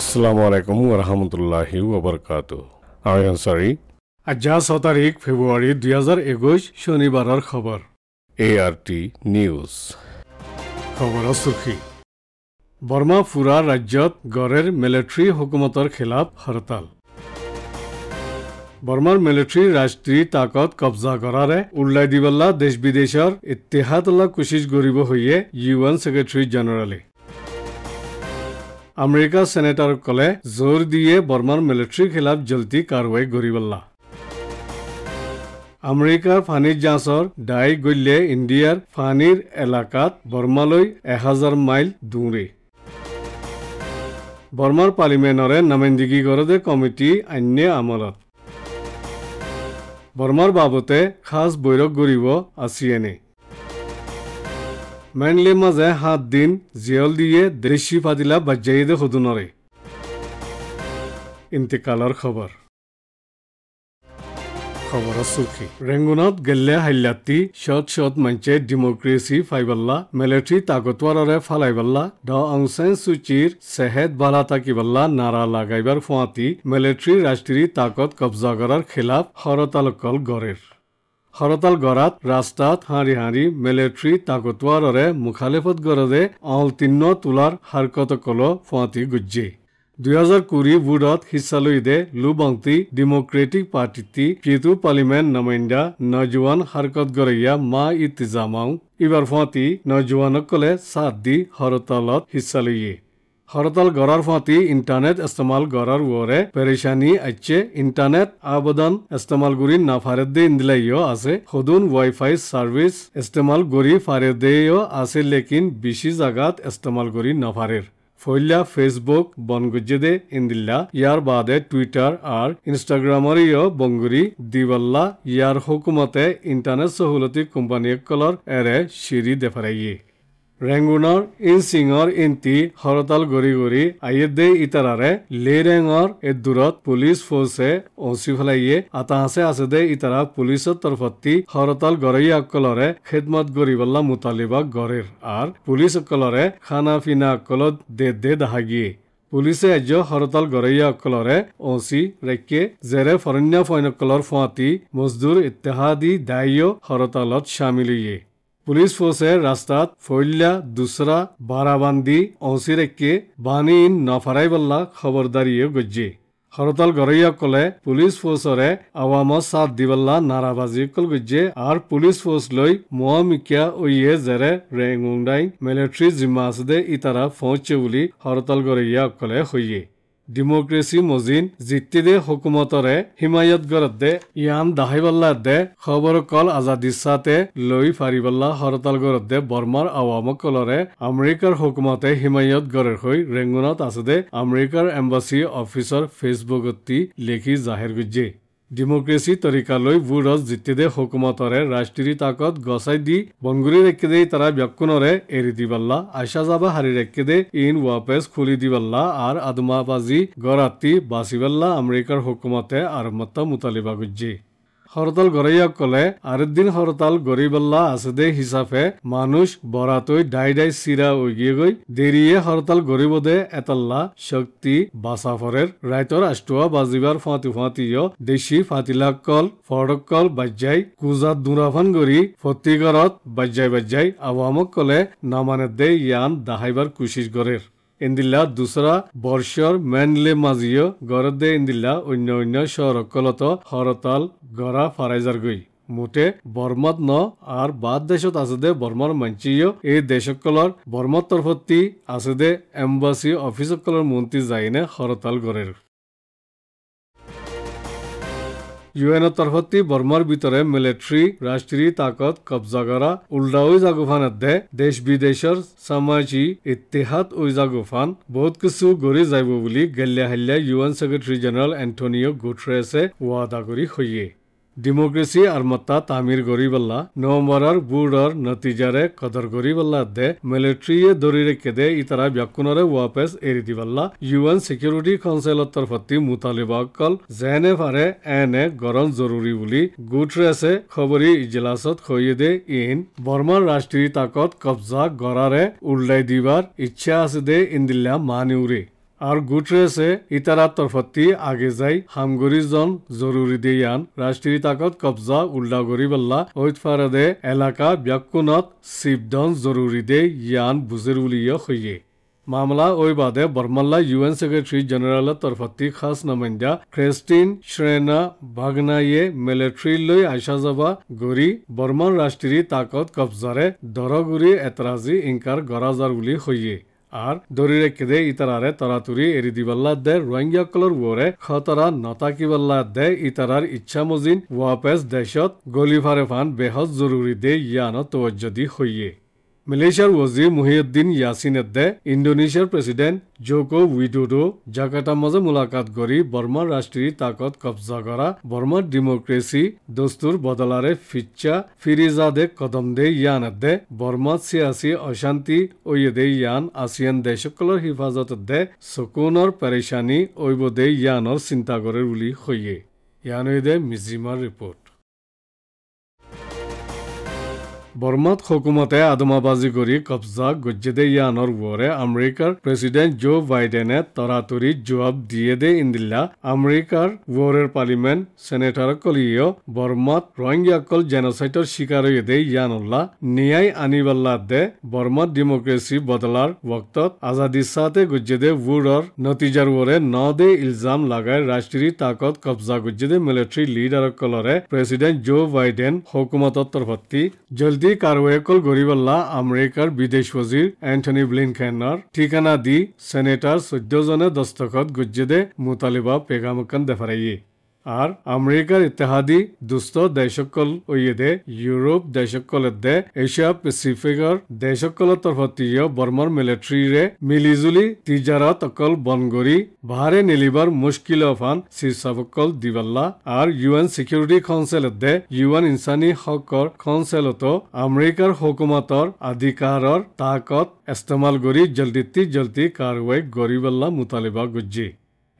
আসসালামু আলাইকুম ওয়া রাহমাতুল্লাহি ওয়া বারাকাতু আয়ানসারি আজ 14 ফেব্রুয়ারি 2021 শনিবারের খবর এআরটি নিউজ খবর আসছে বрмаপুরা রাজ্যত গরের মিলিটারি হুকুমতর खिलाफ হরতাল বর্মার মিলিটারি রাষ্ট্রী ताकत कब्जा করারে উল্লাইদিবল্লা দেশবিদেশের ইত্তিহাদলা कोशिश গরিবে হইয়ে ইউএন সেক্রেটারি জেনারেল আমেৰিকা ক'লে জোৰ দিয়ে বৰ্মাৰ মিলিটাৰীৰ খিলাফ জল্টি কাৰৱাই গঢ়িবলা আমেৰিকাৰ ফানী জাঁচৰ ডাই গল্যে ইণ্ডিয়াৰ ফানীৰ এলেকাত বৰ্মালৈ এহাজাৰ মাইল দূৰে বৰ্মাৰ পাৰ্লিমেণ্টৰে নমেন্দিগী গৰদে কমিটি আন্য আমলত বৰ্মাৰ বাবতে সাজ বৈৰক গঢ়িব আছিয়েনে মেইনলি মাজে সাত দিন জিয়ল দিয়ে দেশি ফাদিলা বাজাই দে সুদুনরে ইন্তিকালৰ খবৰ খবৰ সুখী ৰেংগুনত শ্বট শ্বট মঞ্চে ডেমক্ৰেচি ফাইবাল্লা মিলিটাৰী তাকতৱাৰৰে ফালাইবাল্লা দ অংচেন চুচিৰ চেহেদ বালা তাকিবাল্লা নাৰা লগাইবাৰ ফুৱাতি মিলিটাৰী ৰাষ্ট্ৰীয় তাকত কব্জা কৰাৰ খিলাফ হৰতাল কল গড়েৰ হৰতাল গৰাত ৰাস্তাত হাঁৰি হাঁৰি মেলেট্ৰী তাকতোৱাৰৰে মুখালেফত গৰদে আউল তিন্ন তোলাৰ হাৰকত কলো ফুৱাতি গুজ্জে দুহেজাৰ কুৰি বুডত হিচালৈদে লুবংতি ডেমক্ৰেটিক পাৰ্টিটি পিটু পাৰ্লিমেণ্ট নমাইণ্ডা নজোৱান হাৰকত গৰৈয়া মা ইতিজামাও ইবাৰ ফুৱাতি নজোৱানক কলে চাত দি হৰতালত হিচালৈয়ে হরতাল গড়ার ফাঁতি ইন্টারনেট ইস্তেমাল গড়ার ওরে পেরেশানি আচ্ছে ইন্টারনেট আবদান ইস্তেমাল গুরি না ফারে দে ইন্দলাইও আছে হদুন ওয়াইফাই সার্ভিস ইস্তেমাল গুরি ফারে দেও আছে লেকিন বিশি জাগাত ইস্তেমাল গুরি না ফারে ফৈল্যা ফেসবুক বনগুজ্জে দে ইন্দিল্লা ইয়ার বাদে টুইটার আর ইনস্টাগ্রামারিও বঙ্গুরি দিবল্লা ইয়ার হুকুমতে ইন্টারনেট সহলতি কোম্পানি কলর এরে শিরি দেফারাইয়ে ৰেংগুনৰ ইন চিঙৰ ইন্তি হৰতাল গৰি গৰি আয়েদে ইটাৰাৰে লেৰেঙৰ এ দূৰত পুলিচ ফৌজে অচি ফেলাইয়ে আতাহাছে আছে দে ইটাৰা পুলিচৰ তৰফতি হৰতাল গৰৈয়াসকলৰে খেদমত গৰিবল্লা মুতালিবা গড়েৰ আৰু পুলিচসকলৰে খানা পিনাসকলত দে দে দাহাগিয়ে পুলিচে আজ্য হৰতাল গৰৈয়াসকলৰে অচি ৰাখিয়ে যেৰে ফৰণ্য ফৈনসকলৰ ফুৱাতি মজদুৰ ইত্যাহাদী দায়ীয় হৰতালত চামিলিয়ে পুলিচ ফৰ্চে ৰাস্তাত ফৈল্যা দুচৰা বাৰাবান্দী অচিৰেকে বানী ইন নফৰাই বল্লা খবৰদাৰীয়ে গজ্জে হৰতাল গৰৈয়াক কলে পুলিচ ফৰ্চৰে আৱামত চাথ দিবল্লা নাৰাবাজী কল গজ্জে আৰু পুলিচ ফৰ্চ লৈ মিকিয়া ঐয়ে জেৰে ৰেং উংডাই মিলিট্ৰী জিম্মা আছে দে ইতাৰা ফৌচে বুলি হৰতাল গৰৈয়াক কলে হৈয়ে ডেমক্ৰেচি মজিন জিত্তিদে হকুমতৰে হিমায়তগড়ত দে ইয়ান দাহাইবল্লাত দে খবৰ কল আজাদিচাতে লৈ ফাৰিবল্লা হৰতালগড়ত দে বৰ্মাৰ আৱামক কলৰে আমেৰিকাৰ হকুমতে হিমায়ত হিমায়তগড়ৰ হৈ ৰেঙুনত আছে দে আমেৰিকাৰ এম্বাচী অফিচৰ ফেচবুকত লিখি জাহিৰ গুজ্জে ডেমক্ৰেচি তৰিকালৈ বুৰজ জিতিদে হুকুমতৰে ৰাষ্ট্ৰীয় তাকত গছাই দি বনগুৰি ৰেকেদে তাৰা ব্যক্কুনৰে এৰি দিবাল্লা আশা যাব হাৰি ৰেকেদে ইন ৱাপেছ খুলি দিবাল্লা আৰু আদমাবাজী গৰাতী বাচিবাল্লা আমেৰিকাৰ হুকুমতে আৰু মত মুতালিবাগুজ্জী হরতাল গড়াইয়াকলে আরেকদিন হরতাল গরিবাল্লা আছে দে হিসাবে মানুষ বরাতই ডাই ডাই সিরা উগিয়ে গই দেরিয়ে হরতাল গরিব দে এতাল্লা শক্তি বাসাফরের রাইতর আষ্টুয়া বাজিবার ফাঁতি ফাঁতিও দেশি ফাঁতিলাকল ফড়কল বাজ্যাই কুজাত দুরাফান গরি ফতিগরত বাজ্যাই বাজ্যাই আওয়ামক কলে নামানে দে ইয়ান দাহাইবার কুশিস গরের এন্দিলা দোসৰা বৰ্ষৰ মেনলে মাজিও গৰদে ইন্দিলা অন্য অন্য সৰকলত হৰতাল গৰা ফাৰাইজাৰ গই মুঠে বৰ্মাত ন আৰু বাদ দেশত আছে দে বৰ্মাৰ মঞ্চিও এই দেশসকলৰ বৰ্মাৰ তৰফতি আছে দে এম্বাসি অফিচসকলৰ মন্ত্ৰী যায়নে হৰতাল গৰেৰ ইউএনত তৰফতি বৰ্মাৰ ভিতৰত মিলিট্ৰী ৰাষ্ট্ৰীয় তাকত কব্জা কৰা উল্ডাউজ আগুফান অধ্যে দেশ বিদেশৰ সামাজিক ইতিহাদ উইজ আগুফান বহুত কিছু গঢ়ি যাব বুলি গেল্লাহাল্লা ইউএন ছেক্ৰেটাৰী জেনেৰেল এণ্টনিঅ' গুথ্ৰেছে ৱাদা কৰি সৈয়ে ডেমক্ৰেচি আৰু মত্তা তামিৰ গৰিবল্লা নৱম্বৰৰ বুৰ্ডৰ নতিজাৰে কদৰ গৰিবল্লা দে মিলিট্ৰীয়ে দৰিৰে কেদে ইতৰা ব্যাকুণৰে ৱাপেচ এৰি দিবল্লা ইউ এন ছিকিউৰিটি কাউঞ্চিলৰ তৰফতি মুতালিবাকল জেনে ফাৰে এনে গৰম জৰুৰী বুলি গুটৰেছে খবৰী ইজলাছত খৈয়ে দে ইন বৰ্মাৰ ৰাষ্ট্ৰীয় তাকত কব্জা গৰাৰে উল্লাই দিবাৰ ইচ্ছা আছে দে ইন্দিল্লা মানিউৰী আৰু গুটৰেছে আছে ইতারা তরফতি আগে যাই হামগুড়ি জন জরুরি দিয়ান তাকত কবজা উল্লা গরি বল্লা ঐতফারদে এলাকা ব্যাকুনত সিবডন জরুরি দে ইয়ান বুজের উলিয় মামলা ওই বাদে বর্মাল্লা ইউএন সেক্রেটারি জেনারেল তরফতি খাস নমন্দা ক্রেস্টিন শ্রেনা বাগনাইয়ে মিলিটারি লৈ আইসা যাবা গড়ি বর্মন রাষ্ট্রীয় তাকত কব্জাৰে দৰগুৰি এতৰাজি ইংকাৰ গৰাজাৰ বুলি হইয়ে আর দরিরে কেদে ইতারারে তরাতুরি এরি দিবাল্লা দে কলর ওরে খতরা নতাকিবাল্লা দে ইতারার ইচ্ছা মজিন ওয়াপেস দেশত গলিফারে ফান বেহজ জরুরি দে ইয়ানো তোয়জ্জদি হইয়ে মালয়েছিয়াৰ ৱজিৰ মুহিউদ্দিন য়াছিন আদ্দে ইণ্ডোনেছিয়াৰ প্ৰেছিডেণ্ট জ'কো উইডোডো জাকাৰ্টাৰ মাজে মোলাকাত কৰি বৰ্মাৰ ৰাষ্ট্ৰীয় তাকত কব্জা কৰা বৰ্মাৰ ডেমক্ৰেচি দস্তুৰ বদলাৰে ফিচ্চা ফিৰিজাদে কদম দে ইয়ান আদ্দে বৰ্মাত চিয়াচি অশান্তি ঐয়েদে ইয়ান আছিয়ান দেশসকলৰ হিফাজত আদ্দে চকুনৰ পেৰেচানী ঐবদে ইয়ানৰ চিন্তা কৰে বুলি সৈয়ে ইয়ানৈদে মিজিমাৰ ৰিপৰ্ট বৰ্মাত হকুমতে আদমাবাজি কৰি কব্জা গজ্জেদে ইয়ানৰ ওৱৰে আমেৰিকাৰ প্ৰেচিডেণ্ট জো বাইডেনে তৰাতৰি জবাব দিয়ে দে ইন্দিল্লা আমেৰিকাৰ ওৱৰৰ পাৰ্লিমেণ্ট চেনেটৰ কলিঅ বৰ্মাত ৰোহিংগীসকল জেনচাইটৰ শিকাৰ হৈয়ে দে ইয়ানুল্লা ন্যায় আনিবাল্লা দে বৰ্মাত ডেমক্ৰেচি বদলাৰ বক্তত আজাদিছাতে গজ্জেদে ওৱৰৰ নতিজাৰ ওৱৰে ন দে ইলজাম লগাই ৰাষ্ট্ৰীয় তাকত কব্জা গজ্জেদে মিলিটাৰী লিডাৰসকলৰে প্ৰেচিডেণ্ট জো বাইডেন হকুমতত তৰফত জল্দি ডিক আর ওয়েকল গরিবাল্লা আমেরিকার বিদেশ ওজির এণ্টনি ব্লিনকেনর ঠিকানা দি সেনেটার চৈধ্য জনে দস্তখত গুজ্জেদে মুতালিবা পেগামকান দেফারাইয়ে আর আমেরিকার ইতিহাদি দুস্থ দেশসকল দে ইউরোপ দেশসকলের দে এশিয়া পেসিফিকর দেশসকলের তরফতীয় বর্মার মিলিটারিরে মিলিজুলি তিজারত অকল বনগরি ভারে নিলিবার মুশকিল অফান শীর্ষাবকল দিবাল্লা আর ইউএন সিকিউরিটি কাউন্সিলত দে ইউএন ইনসানী হকর কাউন্সিলতো আমেরিকার হুকুমতর আধিকারর তাকত ইস্তেমাল করি জলদিতি জলদি কারওয়াই গরিবাল্লা মুতালিবা গুজ্জি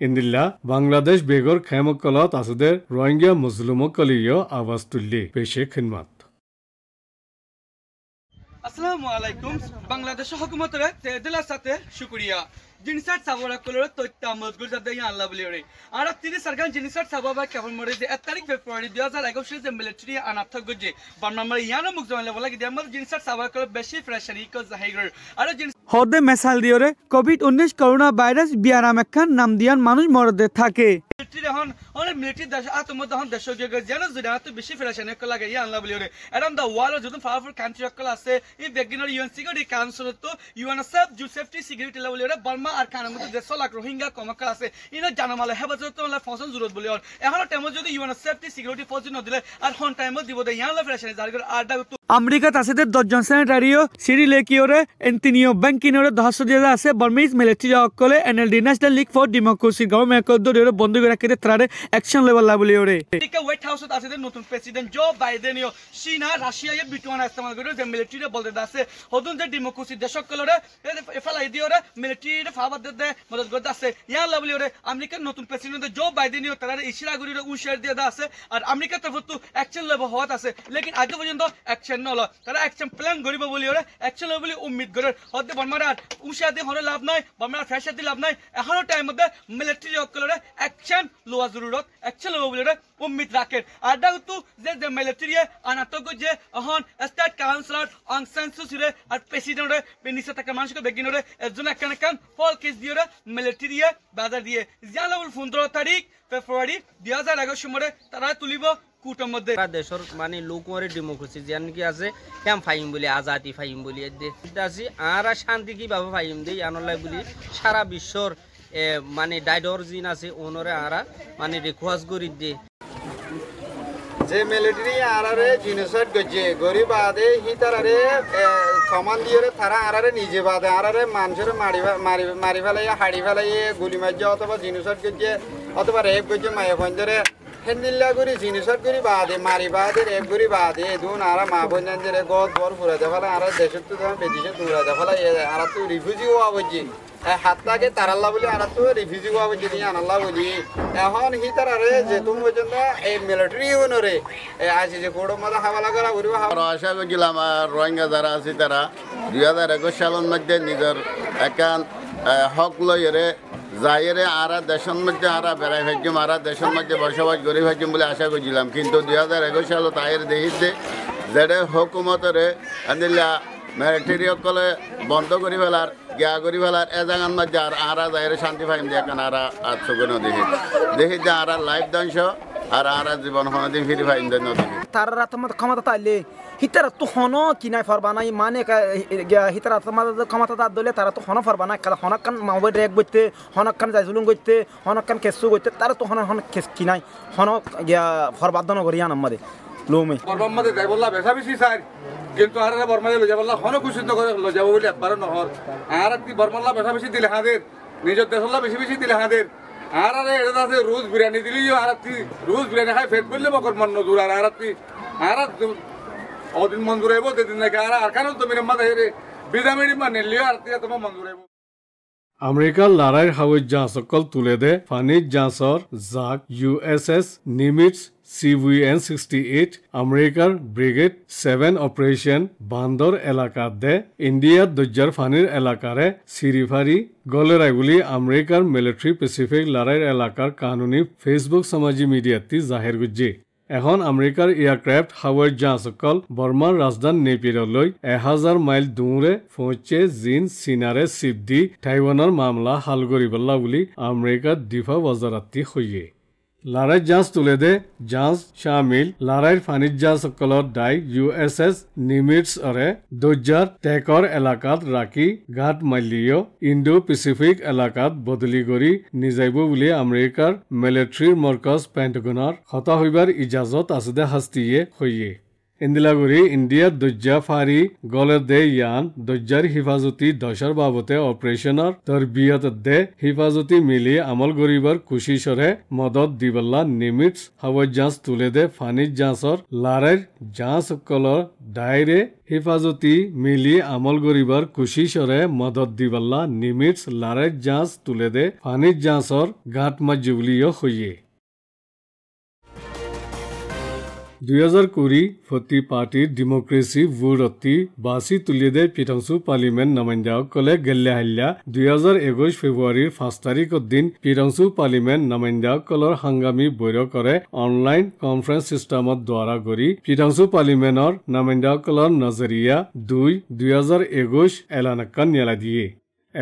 ഇന്ദില്ല ബംഗ്ലാദേശ് ബേഗോർ ഖേമക്കൊല തസദെ റോഹിംഗ്യ മുസ്ലിമോ കലിയോ അവസ് തുല്യ പേശെ ഖിൻമത്ത് আসসালামু আলাইকুম বাংলাদেশ হকুমতরে তেদিলার সাথে শুকরিয়া জিনিসার সাবরা কলর মজগুর আল্লাহ বলি রে আর সরকার জিনিসার সাবাবা কেমন মরে যে এক তারিখ ফেব্রুয়ারি দুই হাজার একুশ যে মিলিটারি গুজে মুখ আমার জিনিসার কলর বেশি আর হদে মেসাল কোভিড উনিশ করোনা ভাইরাস বিয়ারাম একখান নাম দিয়ান মানুষ মরদে থাকে মিলিটারি দেশ আত্মমদ লাগে আছে একদিনৰ ইউ এন ছিকিউৰিটি কাউঞ্চিলতো ইউ এন এছ এফ জু ছেফটি ছিকিউৰিটি লেভেল বৰ্মা আৰু খানৰ মতে ডেৰশ লাখ ৰোহিংগা কমকা আছে ইনো জানমালে হেবাজত ফচন জোৰত বুলি হ'ল এখনৰ টাইমত যদি U N S safety security ফচন নদিলে আৰু সন টাইমত দিব দে ইয়াৰ লৈ ফেৰাইছে যাৰ আৰ্ডাৰটো আমেরিকা তাসেদের দশজন সেনেটারিও সিরি লেকিওরে এন্তিনিও ব্যাংকিনোরে দহস্য দিয়ে আছে বর্মিজ মিলিটারি অকলে the national league for democracy government দরিয়রে বন্ধ করে রাখিতে তারে অ্যাকশন লেভেল লাবলি ওরে এদিকে হোয়াইট হাউসত আছে নতুন প্রেসিডেন্ট জো বাইডেনিও চীনা রাশিয়া ইয়ে বিটুয়ান ইস্তেমাল করে যে মিলিটারি বলতে আছে হদুন যে ডেমোক্রেসি দেশকলরে এফেলাই দিওরে মিলিটারি ফাবাদ দে মদত করতে আছে ইয়ান লাবলি ওরে আমেরিকার নতুন প্রেসিডেন্ট জো বাইডেনিও তারে ইশিরাগুরিরে উশার দিয়ে আছে আর আমেরিকার তরফ তো অ্যাকশন লেভেল হওয়াত আছে লেকিন আগে পর্যন্ত অ্যাকশন एक्सन नल तर एक्सन প্ল্যান কৰিব বুলি হলে একচুৱেলি বুলি উম্মিদ কৰে সদ্য বৰ্মাৰাৰ উষা দি হৰে লাভ নাই বৰ্মাৰাৰ ফ্ৰেছাৰ দি লাভ নাই এখনো টাইমতে মিলিটাৰী সকলৰে একচন লোৱা জৰুৰত একচন ল'ব বুলি উম্মিদ ৰাখে আদাগতো যে যে মিলিটাৰীয়ে আনাতক যে অহন ষ্টেট কাউন্সিলৰ অংচান চুচিৰে আৰু প্ৰেচিডেণ্টৰে নিচে থকা মানুহকে বেগিনৰে এজন একান একান ফল কেছ দিয়ে মিলিটাৰীয়ে বাজার দিয়ে জিয়া ফুন্দ্ৰ তাৰিখ ফেব্ৰুৱাৰী দুই হাজাৰ এঘাৰ চনৰে তাৰা তুলিব কুটোর মধ্যে দেশের মানে লোকমরে ডেমোক্রেসি যেন কি আছে কেম ফাইম বলি আজাদি ফাইম বলি আছে আর শান্তি কিভাবে ফাইম দিই আনলাই বলি সারা বিশ্বর মানে ডাইডর জিন আছে ওনরে আরা মানে রিকোয়েস্ট করি দে যে মিলিটারি আরারে জিনোসাইড করছে গরিব আদে হি তারারে কমান দিয়ে তারা আরারে নিজে বাদে আরারে মানুষের মারি মারি ফেলাইয়ে হাড়ি ফেলাইয়ে গুলি মারছে অথবা জিনোসাইড করছে অথবা রেপ করছে মায়া পঞ্জরে হেন্দিল্লা করি জিনিসত বাদে মারি বাদে এক করি বাদে দুন আর মা বন্ধন যে গদ বর ফুরা দেখালা আর দেশের তো তোমার বেদিশে দূরা আর তো রিফিউজি হওয়া বলছি হাতটাকে তারাল্লা বলি আর তো রিফিউজি হওয়া বলছি নিয়ে আনাল্লা বলি এখন হি তারারে যে তুমি পর্যন্ত এই মিলিটারি ইউনরে আছে যে কোড়ো মতো হাওয়ালা করা বলিব আশা করছিল আমার রোহিঙ্গা যারা আছে তারা দুই হাজার একুশ সালের মধ্যে নিজের একান হক লইরে জাইরে আরা দেশের মধ্যে আরা বেড়াই ভাইজম আরা দেশের মধ্যে বসবাস করি ভাইজম বলে আশা করছিলাম কিন্তু দুই হাজার একুশ সাল তাইয়ের দেখিতে যেটা হকুমতরে আনিলা সকলে বন্ধ করে ফেলার গিয়া করে ফেলার এ জায়গার মধ্যে আর আরা জাইরে শান্তি পাইম দিয়ে কেন আরা আত্মগুণ দেখি দেখি যে আরা লাইফ ধ্বংস আর আরা জীবন হনদিন ফিরি পাইম দেন দেখি তার রাত ক্ষমতা তাইলে হিতারা তো হন কিনায় ফরবা নাই মানে হিতারা ক্ষমতা তার দলে তারা তো হন ফরবা কাল খেলা হনক কান মাওবাই রেক বইতে হনক যাই জাইজুলুং করতে হনক কান কেসু গইতে তারা তো হন হন কেস কিনাই হন ফরবাদন করিয়া নাম্মাদে লোমে বর্মাদে যাই বললা বেসা বেশি স্যার কিন্তু আর বর্মাদে লজা বললা হন খুশি করে লজা বলি একবার নহর আর কি বর্মাল্লা বেসা বেশি দিলে হাদের নিজের দেশল্লা বেশি বেশি দিলে হাদের আর আরে এটা আছে রোজ বিরিয়ানি দিলি আর রোজ বিরিয়ানি খাই ফেট বললে বকর মন্ন দূর আর আর আর और दिन मंजूर है वो दे दिन कह रहा अरकान तो मेरे मत है बिना मेरी मन लियो आरती तो मंजूर है अमेरिकार लड़ाई हवाई जहाज सकल तुले दे फानी जासर जाक यूएसएस निमिट्स सीवीएन 68 अमेरिकार ब्रिगेड 7 ऑपरेशन बांदर इलाका दे इंडिया दुजर फानीर इलाका रे सिरीफारी गोलेरागुली अमेरिकार मिलिट्री पेसिफिक लड़ाई इलाका कानूनी फेसबुक समाजी मीडिया ती जाहिर गुज्जी এখন আমেৰিকাৰ এয়াৰক্ৰাফ্ট হাৱাইৰ জাহাজসকল বৰ্মাৰ ৰাজধানী নেপিৰলৈ এহাজাৰ মাইল দূৰে ফৌচে জিন চীনাৰে চিপ দি টাইৱানৰ মামলা হাল কৰিবলা বুলি আমেৰিকাত দিফা বজাৰাতি সৈয়ে লাৰাইৰ জাঁচ তুলেদে জাঁচ চামিল লাৰাইৰ ফানিজ জাঁচসকলৰ দায় ইউ এছ এছ নিমিটছৰে দৰ্জাৰ টেকৰ এলেকাত ৰাখি ঘাট মাল্লীয় ইণ্ডো পেচিফিক এলেকাত বদলি কৰি নিজাইব বুলি আমেৰিকাৰ মিলিট্ৰীৰ মৰ্কজ পেণ্টগনৰ হতাশ ইজাজত আছে দে শাস্তিয়ে সৈয়ে ইন্দিলাগুড়ি ইন্ডিয়ার দজ্জা ফারি গলে দে ইয়ান দজ্জার হিফাজতি দশর বাবতে অপারেশনের তরবিয়ত দে হিফাজতি মিলি আমল গরিবার কুশিসরে মদত দিবল্লা নিমিটস হাওয়ার জাঁচ তুলে দে ফানির জাঁচর লারের জাঁচ কলর ডায়রে হেফাজতি মিলি আমল গরিবার কুশিসরে মদত দিবল্লা নিমিটস লারের জাঁচ তুলে দে ফানির জাঁচর গাঁট মাজুবলিও হইয়ে দুই হাজার কুড়ি ফতি পার্টির ডেমোক্রেসি ভূরত্তি বাসি তুলি দে পিঠাংসু পার্লিমেন্ট নামাইন্দাসকলে গেল্লে হাল্লা দুই হাজার একুশ ফেব্রুয়ারির পাঁচ তারিখের দিন পিঠাংসু পার্লিমেন্ট নামাইন্দাসকলর হাঙ্গামী বৈঠক অনলাইন কনফারেন্স সিস্টেমত দ্বারা কৰি পিঠাংসু পার্লিমেন্টর নামাইন্দাসকলর নজরিয়া দুই দুই হাজার একুশ এলানাক্কা নিয়ালা দিয়ে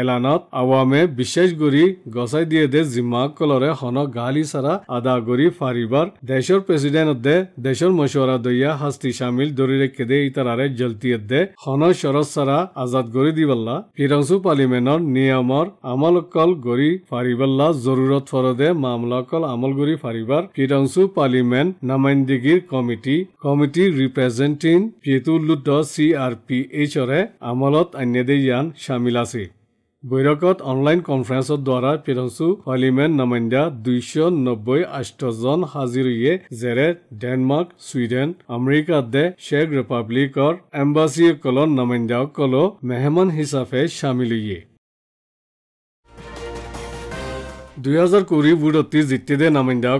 এলানত আওয়ামে বিশেষ গরি গছাই দিয়ে দে জিম্মা কলরে হন গালি সারা আদা গরি ফারিবার দেশর প্রেসিডেন্ট দে দেশর মশওয়ারা দইয়া হাস্তি শামিল দরি রেখে দে ইতারারে জলতিয়ে দে হন শরৎ সারা আজাদ গরি দিবাল্লা ফিরংসু পার্লিমেন্টর নিয়মর আমলকল গরি ফারিবাল্লা জরুরত ফরদে মামলাকল আমল গরি ফারিবার ফিরংসু পার্লিমেন্ট নামাইন্দিগির কমিটি কমিটি রিপ্রেজেন্টিং পিতুল্লুট সি আর পি এইচরে আমলত আন্যদে ইয়ান সামিল আছে বৈৰকত অনলাইন কনফাৰেন্সৰ দ্বাৰা ফিৰঞ্চু পাৰ্লিমেণ্ট নমাইণ্ডা দুইশ নব্বৈ আষ্টজন হাজিৰিয়ে জেৰে ডেনমাৰ্ক ছুইডেন আমেৰিকা দে চেক ৰিপাব্লিকৰ এম্বাচীসকলৰ নমাইণ্ডাসকলো মেহমান হিচাপে চামিলিয়ে দুহেজাৰ কুৰি বুৰতি জিতি দে নামিন্দা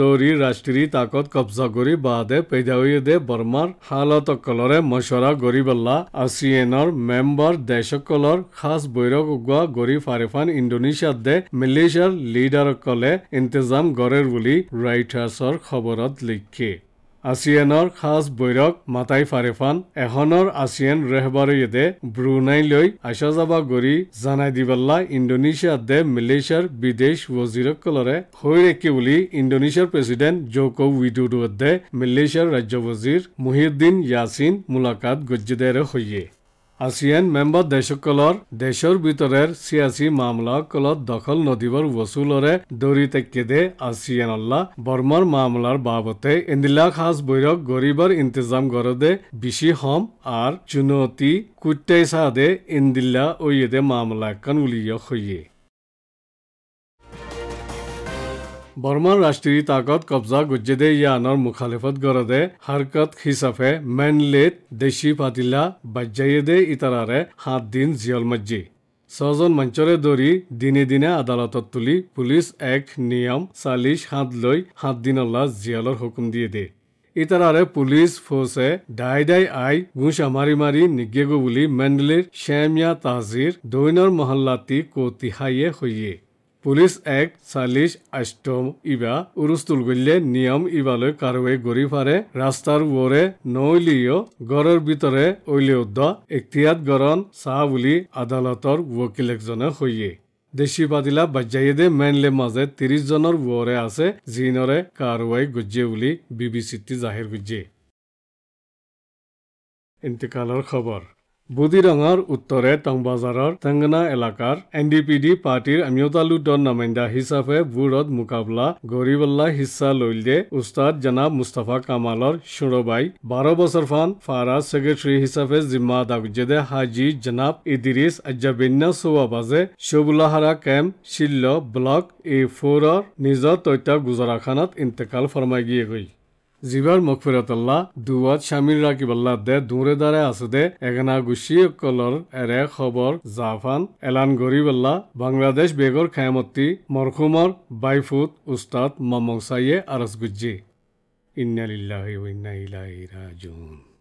দৌৰি ৰাষ্ট্ৰীয় তাকত কব্জা কৰি বা দে পেদাউয়ে দে বৰ্মাৰ হালত কলৰে মছৰা গৰি আছিয়েনৰ মেম্বাৰ দেশকলৰ খাচ বৈৰক উগোৱা গৰি ফাৰেফান ইণ্ডোনেছিয়াত দে মেলেছিয়াৰ লিডাৰসকলে ইন্তজাম গড়েৰ বুলি ৰাইটাৰ্ছৰ খবৰত লিখে আছিয়ানৰ খাজ বৈৰক মাতাই ফাৰেফান এখনৰ আছিয়ান ৰেহবাৰীয়েদে ব্ৰুনাইলৈ আশাজাবা গৰি জানাই দিবাল্লা ইণ্ডোনেছিয়াত দে মেলেছিয়াৰ বিদেশ ৱজিৰসকলৰে হৈ ৰাখি বুলি ইণ্ডোনেছিয়াৰ প্ৰেছিডেণ্ট জক' উইডুডুৱে মেলেছিয়াৰ ৰাজ্য ৱজিৰ মুহিদ্দিন য়াছিন মোলাকাত গজ্জিদেৰে সৈয়ে আছিয়ান মেম্বাৰ দেশসকলৰ দেশৰ ভিতৰৰ চিয়াচী মামলাসকলত দখল নদীবৰ ৱচুলৰে দৰিতেকেদে আছিয়ানল্লা বৰ্মাৰ মামলাৰ বাবতে ইন্দিলা খাজ বৈৰক গৰীবৰ ইন্তজাম গৰদে বিচি হম আৰু চুনতি কুট্টেচাদে ইন্দিলা ঐয়েদে মামলা এখন উলিয়াই বৰ্মাৰ ৰাষ্ট্ৰীয় তাকত কব্জা গুজ্জেদে ইয়ানৰ মুখালিফত গৰদে হৰকত হিচাপে মেনলেট দেশী পাতিলা বাজ্যায়েদে ইতাৰাৰে সাত দিন জিয়লমজ্জি ছজন মঞ্চৰে ধৰি দিনে দিনে আদালতত তুলি পুলিচ এক নিয়ম চালিছ সাত লৈ সাত দিনলা জিয়ালৰ হুকুম দিয়ে দিয়ে ইতাৰাৰে পুলিচ ফৌজে ডাই ডাই আই গুছা মাৰি মাৰি নিগেগো বুলি মেণ্ডলিৰ শ্বেমিয়া তাজিৰ দৈনৰ মহল্লাতি কৌতিহায়ে হৈয়ে পুলিচ এক চাল্লিছ আষ্টম ইবা উৰুস্তুলগুলিয়ে নিয়ম ইবালৈ কাৰোৱে ঘূৰি ফাৰে ৰাস্তাৰ ওৱৰে নৈলিঅ গড়ৰ ভিতৰে ঐলিউদ্ধ এখতিয়াত গৰণ চাহ বুলি আদালতৰ ৱকিল একজনে সৈয়ে দেশী পাতিলা বাজ্যায়েদে মেনলে মাজে ত্ৰিশজনৰ ওৱৰে আছে জিনৰে কাৰোৱাই গুজ্জে বুলি বি বিবিচিটি জাহিৰ গুজ্জে ইণ্টিকালৰ খবৰ বুদিৰঙৰ উত্তৰে টংবাজাৰৰ টেংগনা এলেকাৰ এন ডি পি ডি পাৰ্টীৰ আমিয়তালু দল নমাইণ্ডা হিচাপে বোৰত মোকাবিলা গৰিবল্লা হিচা লৈলে উস্তাদ জনাব মুস্তাফা কামালৰ চুৰবাই বাৰ বছৰ ফান ফাৰা ছেক্ৰেটেৰী হিচাপে জিম্মা দাগজেদে হাজী জনাব ইদিৰিছ আজাবিন্য চৌৱাবাজে শ্বুলাহাৰা কেম্প শিল্য ব্লক এ ফৰৰ নিজৰ তথ্য গুজৰাখানত ইন্তেকাল ফৰ্মাই গিয়েগৈ জিবার মকফিরাতাল্লাহ দুয়াত শামিল রাকিবাল্লাহ দে দূরে দাঁড়ে আছে দে এখানা গুছিয়ে কলর এরে খবর জাফান এলান গরিবাল্লাহ বাংলাদেশ বেগর খায়ামত্তি মরখুমর বাইফুত উস্তাদ মামক সাইয়ে আরস গুজ্জি ইন্নালিল্লাহি ওয়া ইন্না ইলাইহি রাজিউন